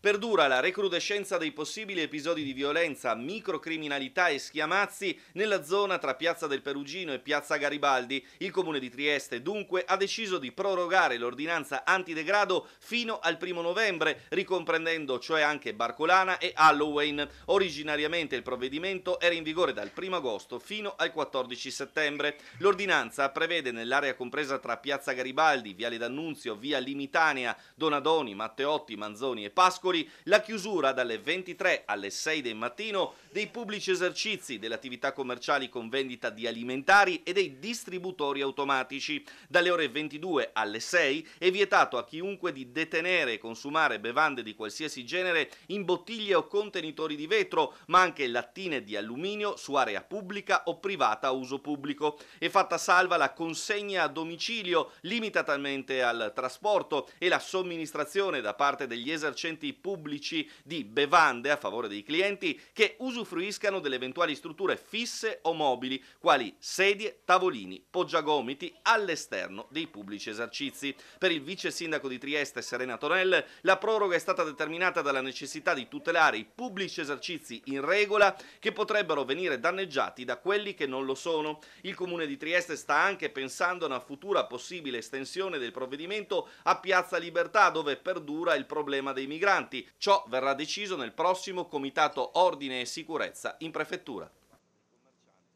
Perdura la recrudescenza dei possibili episodi di violenza, microcriminalità e schiamazzi nella zona tra Piazza del Perugino e Piazza Garibaldi. Il comune di Trieste dunque ha deciso di prorogare l'ordinanza antidegrado fino al primo novembre, ricomprendendo cioè anche Barcolana e Halloween. Originariamente il provvedimento era in vigore dal 1 agosto fino al 14 settembre. L'ordinanza prevede nell'area compresa tra Piazza Garibaldi, Viale D'Annunzio, Via Limitanea, Donadoni, Matteotti, Manzoni e Pasco Ascoli la chiusura dalle 23 alle 6 del mattino dei pubblici esercizi, delle attività commerciali con vendita di alimentari e dei distributori automatici. Dalle ore 22 alle 6 è vietato a chiunque di detenere e consumare bevande di qualsiasi genere in bottiglie o contenitori di vetro, ma anche lattine di alluminio su area pubblica o privata a uso pubblico. È fatta salva la consegna a domicilio limitatamente al trasporto e la somministrazione da parte degli esercenti pubblici di bevande a favore dei clienti che usufruiscano delle eventuali strutture fisse o mobili, quali sedie, tavolini, poggiagomiti all'esterno dei pubblici esercizi. Per il vice sindaco di Trieste Serena Tonel, la proroga è stata determinata dalla necessità di tutelare i pubblici esercizi in regola che potrebbero venire danneggiati da quelli che non lo sono. Il comune di Trieste sta anche pensando a una futura possibile estensione del provvedimento a Piazza Libertà dove perdura il problema dei migranti avanti. Ciò verrà deciso nel prossimo Comitato Ordine e Sicurezza in Prefettura.